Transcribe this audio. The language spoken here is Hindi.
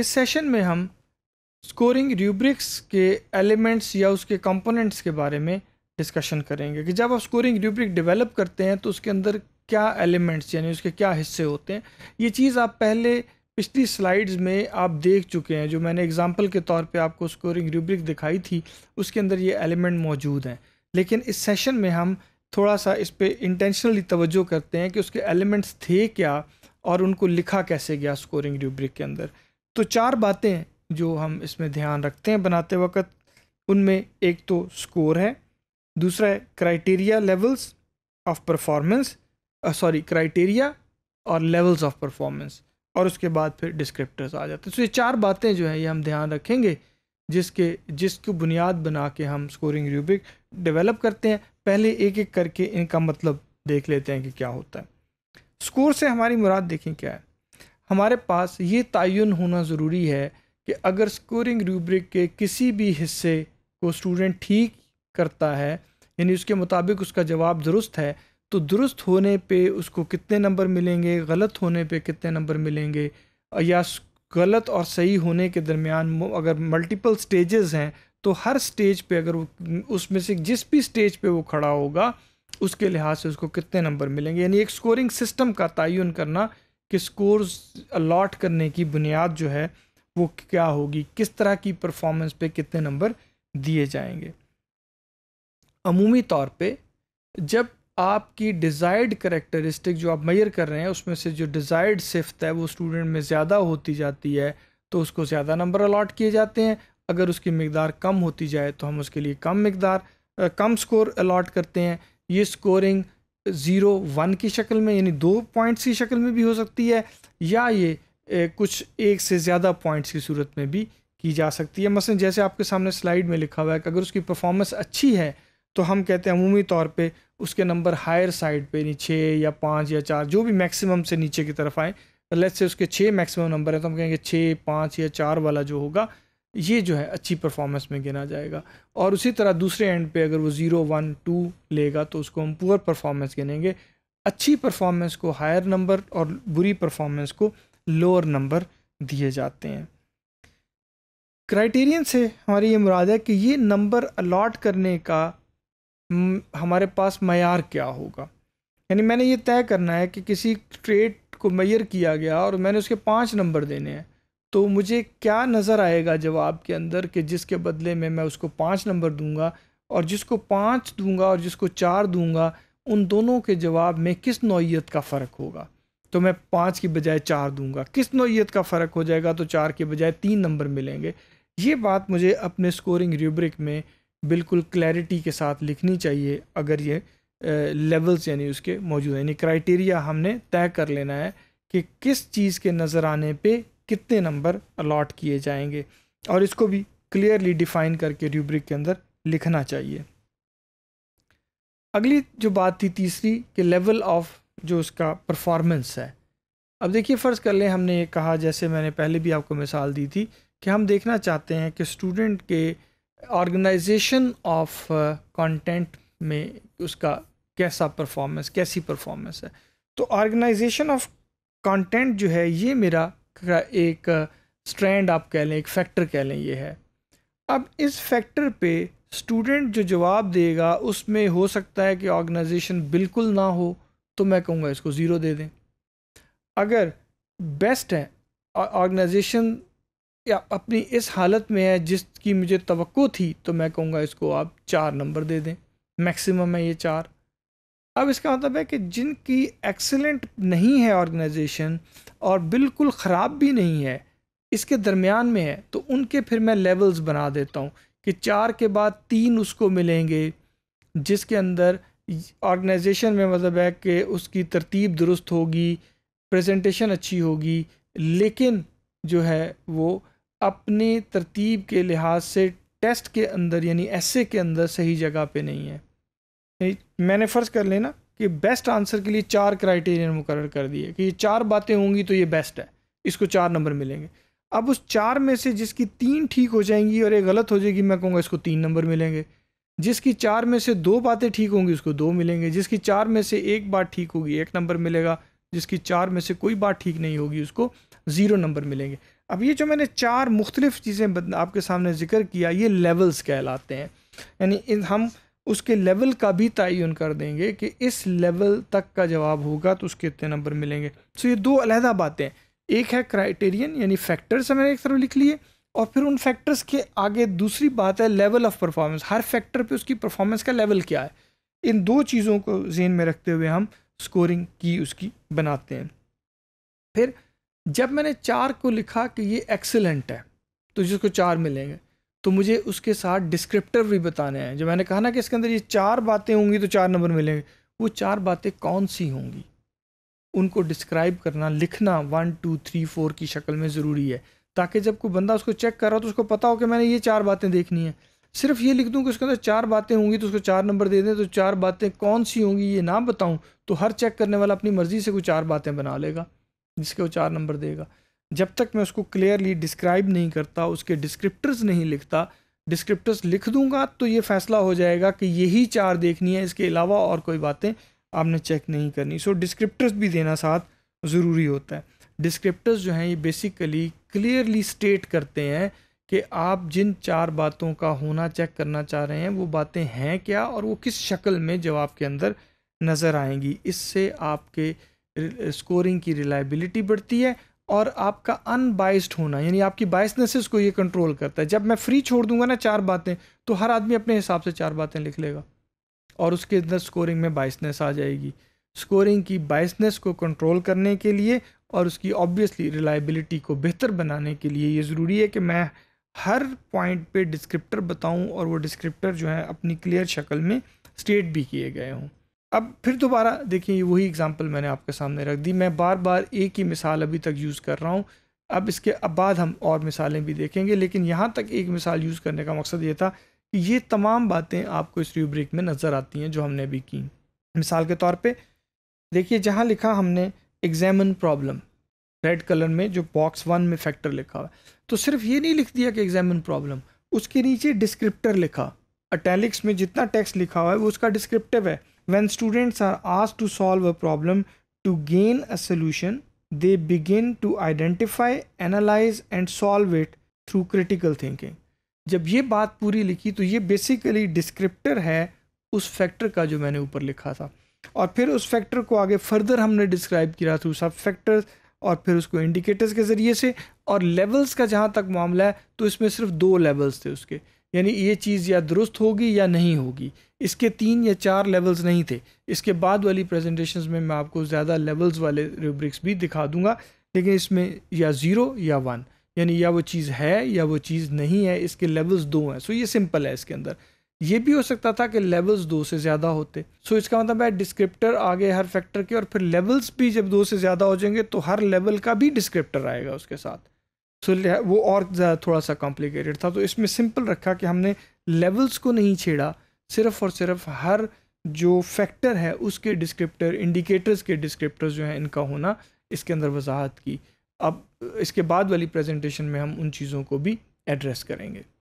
इस सेशन में हम स्कोरिंग रूब्रिक्स के एलिमेंट्स या उसके कंपोनेंट्स के बारे में डिस्कशन करेंगे कि जब आप स्कोरिंग रूब्रिक डेवलप करते हैं तो उसके अंदर क्या एलिमेंट्स यानी उसके क्या हिस्से होते हैं ये चीज़ आप पहले पिछली स्लाइड्स में आप देख चुके हैं जो मैंने एग्जांपल के तौर पे आपको स्कोरिंग रूब्रिक दिखाई थी उसके अंदर ये एलिमेंट मौजूद हैं लेकिन इस सेशन में हम थोड़ा सा इस पर इंटेंशनली तवज्जो करते हैं कि उसके एलिमेंट्स थे क्या और उनको लिखा कैसे गया स्कोरिंग रूब्रिक के अंदर तो चार बातें जो हम इसमें ध्यान रखते हैं बनाते वक्त उनमें एक तो स्कोर है दूसरा है criteria levels of performance sorry criteria और लेवल्स ऑफ परफॉर्मेंस और उसके बाद फिर डिस्क्रिप्टर्स आ जाते हैं तो ये चार बातें जो हैं ये हम ध्यान रखेंगे जिसके जिसको बुनियाद बना के हम स्कोरिंग रूबिक डेवलप करते हैं पहले एक एक करके इनका मतलब देख लेते हैं कि क्या होता है स्कोर से हमारी मुराद देखें क्या है हमारे पास ये तयन होना ज़रूरी है कि अगर स्कोरिंग रूब्रिक के किसी भी हिस्से को स्टूडेंट ठीक करता है यानी उसके मुताबिक उसका जवाब दुरुस्त है तो दुरुस्त होने पे उसको कितने नंबर मिलेंगे गलत होने पे कितने नंबर मिलेंगे या गलत और सही होने के दरमियान अगर मल्टीपल स्टेजेस हैं तो हर स्टेज पे अगर वो उसमें से जिस भी स्टेज पे वो खड़ा होगा उसके लिहाज से उसको कितने नंबर मिलेंगे यानी एक स्कोरिंग सिस्टम का तयन करना कि स्कोर्स अलाट करने की बुनियाद जो है वो क्या होगी किस तरह की परफॉर्मेंस पे कितने नंबर दिए जाएंगे अमूमी तौर पे जब आपकी डिज़ायर्ड करेक्टरिस्टिक जो आप मैयर कर रहे हैं उसमें से जो डिज़ायर्ड सिफ्त है वो स्टूडेंट में ज़्यादा होती जाती है तो उसको ज़्यादा नंबर अलाट किए जाते हैं अगर उसकी मकदार कम होती जाए तो हम उसके लिए कम मकदार कम स्कोर अलाट करते हैं ये स्कोरिंग ज़ीरो वन की शक्ल में यानी दो पॉइंट्स की शक्ल में भी हो सकती है या ये ए, कुछ एक से ज़्यादा पॉइंट्स की सूरत में भी की जा सकती है मसलन जैसे आपके सामने स्लाइड में लिखा हुआ है कि अगर उसकी परफॉर्मेंस अच्छी है तो हम कहते हैं अमूमी तौर पे उसके नंबर हायर साइड पे यानी छः या पाँच या चार जो भी मैक्सिमम से नीचे की तरफ आए लेट्स से उसके छः मैक्सिमम नंबर हैं तो हम कहेंगे छः पाँच या चार वाला जो होगा ये जो है अच्छी परफॉर्मेंस में गिना जाएगा और उसी तरह दूसरे एंड पे अगर वो ज़ीरो वन टू लेगा तो उसको हम पुअर परफॉर्मेंस गिनेंगे अच्छी परफॉर्मेंस को हायर नंबर और बुरी परफॉर्मेंस को लोअर नंबर दिए जाते हैं क्राइटेरियन से हमारी ये मुराद है कि ये नंबर अलाट करने का हमारे पास मैार क्या होगा यानी मैंने ये तय करना है कि किसी ट्रेड को मैयर किया गया और मैंने उसके पाँच नंबर देने हैं तो मुझे क्या नज़र आएगा जवाब के अंदर कि जिसके बदले में मैं उसको पाँच नंबर दूंगा और जिसको पाँच दूंगा और जिसको चार दूंगा उन दोनों के जवाब में किस नौीयत का फ़र्क होगा तो मैं पाँच की बजाय चार दूंगा किस नौीयत का फ़र्क हो जाएगा तो चार के बजाय तीन नंबर मिलेंगे ये बात मुझे अपने स्कोरिंग रूब्रिक में बिल्कुल क्लैरिटी के साथ लिखनी चाहिए अगर ये लेवल्स यानी उसके मौजूद यानी क्राइटेरिया हमने तय कर लेना है कि किस चीज़ के नज़र आने पे कितने नंबर अलॉट किए जाएंगे और इसको भी क्लियरली डिफाइन करके रूब्रिक के अंदर लिखना चाहिए अगली जो बात थी तीसरी कि लेवल ऑफ जो उसका परफॉर्मेंस है अब देखिए फ़र्ज़ कर लें हमने ये कहा जैसे मैंने पहले भी आपको मिसाल दी थी कि हम देखना चाहते हैं कि स्टूडेंट के ऑर्गेनाइजेशन ऑफ कंटेंट में उसका कैसा परफॉर्मेंस कैसी परफॉर्मेंस है तो ऑर्गेनाइजेशन ऑफ कंटेंट जो है ये मेरा का एक स्ट्रैंड आप कह लें एक फैक्टर कह लें ये है अब इस फैक्टर पे स्टूडेंट जो जवाब देगा उसमें हो सकता है कि ऑर्गेनाइजेशन बिल्कुल ना हो तो मैं कहूँगा इसको ज़ीरो दे दें अगर बेस्ट है ऑर्गेनाइजेशन या अपनी इस हालत में है जिसकी मुझे तो थी तो मैं कहूँगा इसको आप चार नंबर दे दें मैक्सिमम है ये चार अब इसका मतलब है कि जिनकी एक्सेलेंट नहीं है ऑर्गेनाइजेशन और बिल्कुल ख़राब भी नहीं है इसके दरमियान में है तो उनके फिर मैं लेवल्स बना देता हूँ कि चार के बाद तीन उसको मिलेंगे जिसके अंदर ऑर्गेनाइजेशन में मतलब है कि उसकी तरतीब दुरुस्त होगी प्रेजेंटेशन अच्छी होगी लेकिन जो है वो अपने तरतीब के लिहाज से टेस्ट के अंदर यानी ऐसे के अंदर सही जगह पे नहीं है मैंने फ़र्ज कर लेना कि बेस्ट आंसर के लिए चार क्राइटेरियन मुकर कर दिए कि ये चार बातें होंगी तो ये बेस्ट है इसको चार नंबर मिलेंगे अब उस चार में से जिसकी तीन ठीक हो जाएंगी और ये गलत हो जाएगी मैं कहूँगा इसको तीन नंबर मिलेंगे जिसकी चार में से दो बातें ठीक होंगी उसको दो मिलेंगे जिसकी चार में से एक बात ठीक होगी एक नंबर मिलेगा जिसकी चार में से कोई बात ठीक नहीं होगी उसको ज़ीरो नंबर मिलेंगे अब ये जो मैंने चार मुख्तलिफ चीज़ें आपके सामने जिक्र किया ये लेवल्स कहलाते हैं यानी हम उसके लेवल का भी तयन कर देंगे कि इस लेवल तक का जवाब होगा तो उसके इतने नंबर मिलेंगे सो ये दो अलहदा बातें हैं एक है क्राइटेरियन यानी फैक्टर्स मैंने एक तरफ लिख लिए और फिर उन फैक्टर्स के आगे दूसरी बात है लेवल ऑफ परफॉर्मेंस हर फैक्टर पे उसकी परफॉर्मेंस का लेवल क्या है इन दो चीज़ों को जेन में रखते हुए हम स्कोरिंग की उसकी बनाते हैं फिर जब मैंने चार को लिखा कि ये एक्सेलेंट है तो जिसको चार मिलेंगे तो मुझे उसके साथ डिस्क्रिप्टर भी बताने हैं जो मैंने कहा ना कि इसके अंदर ये चार बातें होंगी तो चार नंबर मिलेंगे वो चार बातें कौन सी होंगी उनको डिस्क्राइब करना लिखना वन टू थ्री फोर की शक्ल में ज़रूरी है ताकि जब कोई बंदा उसको चेक कर रहा हो तो उसको पता हो कि मैंने ये चार बातें देखनी है सिर्फ ये लिख दूँ कि उसके अंदर चार बातें होंगी तो उसको चार नंबर दे दें तो चार बातें कौन सी होंगी ये ना बताऊँ तो हर चेक करने वाला अपनी मर्ज़ी से कोई चार बातें बना लेगा जिसके वो चार नंबर देगा जब तक मैं उसको क्लियरली डिस्क्राइब नहीं करता उसके डिस्क्रिप्टर्स नहीं लिखता डिस्क्रिप्टर्स लिख दूंगा तो ये फैसला हो जाएगा कि यही चार देखनी है इसके अलावा और कोई बातें आपने चेक नहीं करनी सो डिस्क्रिप्टर्स भी देना साथ ज़रूरी होता है डिस्क्रिप्टर्स जो हैं ये बेसिकली क्लियरली स्टेट करते हैं कि आप जिन चार बातों का होना चेक करना चाह रहे हैं वो बातें हैं क्या और वो किस शक्ल में जवाब के अंदर नज़र आएंगी इससे आपके स्कोरिंग की रिलायबिलिटी बढ़ती है और आपका अनबाइस्ड होना यानी आपकी बाइसनेसेस को ये कंट्रोल करता है जब मैं फ्री छोड़ दूंगा ना चार बातें तो हर आदमी अपने हिसाब से चार बातें लिख लेगा और उसके अंदर स्कोरिंग में बाइसनेस आ जाएगी स्कोरिंग की बाइसनेस को कंट्रोल करने के लिए और उसकी ऑब्वियसली रिलायबिलिटी को बेहतर बनाने के लिए ये ज़रूरी है कि मैं हर पॉइंट पे डिस्क्रिप्टर बताऊं और वो डिस्क्रिप्टर जो है अपनी क्लियर शक्ल में स्टेट भी किए गए हों अब फिर दोबारा देखिए वही एग्जांपल मैंने आपके सामने रख दी मैं बार बार एक ही मिसाल अभी तक यूज़ कर रहा हूँ अब इसके अब बाद हम और मिसालें भी देखेंगे लेकिन यहाँ तक एक मिसाल यूज़ करने का मकसद ये था कि ये तमाम बातें आपको इस रूब्रिक में नज़र आती हैं जो हमने अभी की मिसाल के तौर पर देखिए जहाँ लिखा हमने एग्जामिन प्रॉब्लम रेड कलर में जो बॉक्स वन में फैक्टर लिखा हुआ तो सिर्फ ये नहीं लिख दिया कि एग्जामिन प्रॉब्लम उसके नीचे डिस्क्रिप्टर लिखा अटैलिक्स में जितना टेक्स्ट लिखा हुआ है वो उसका डिस्क्रिप्टिव है When students are asked to solve a problem to gain a solution, they begin to identify, analyze and solve it through critical thinking. जब ये बात पूरी लिखी तो ये बेसिकली डिस्क्रिप्टर है उस फैक्टर का जो मैंने ऊपर लिखा था और फिर उस फैक्टर को आगे फर्दर हमने डिस्क्राइब किया थ्रू सब फैक्टर्स और फिर उसको इंडिकेटर्स के ज़रिए से और लेवल्स का जहाँ तक मामला है तो इसमें सिर्फ दो लेवल्स थे उसके यानी ये चीज़ या दुरुस्त होगी या नहीं होगी इसके तीन या चार लेवल्स नहीं थे इसके बाद वाली प्रेजेंटेशंस में मैं आपको ज़्यादा लेवल्स वाले रूब्रिक्स भी दिखा दूंगा लेकिन इसमें या ज़ीरो या वन यानी या वो चीज़ है या वो चीज़ नहीं है इसके लेवल्स दो हैं सो ये सिंपल है इसके अंदर ये भी हो सकता था कि लेवल्स दो से ज़्यादा होते सो इसका मतलब है डिस्क्रिप्टर आगे हर फैक्टर के और फिर लेवल्स भी जब दो से ज़्यादा हो जाएंगे तो हर लेवल का भी डिस्क्रिप्टर आएगा उसके साथ सो वो और थोड़ा सा कॉम्प्लिकेटेड था तो इसमें सिंपल रखा कि हमने लेवल्स को नहीं छेड़ा सिर्फ और सिर्फ हर जो फैक्टर है उसके डिस्क्रिप्टर इंडिकेटर्स के डिस्क्रिप्टर्स जो हैं इनका होना इसके अंदर वजाहत की अब इसके बाद वाली प्रेजेंटेशन में हम उन चीज़ों को भी एड्रेस करेंगे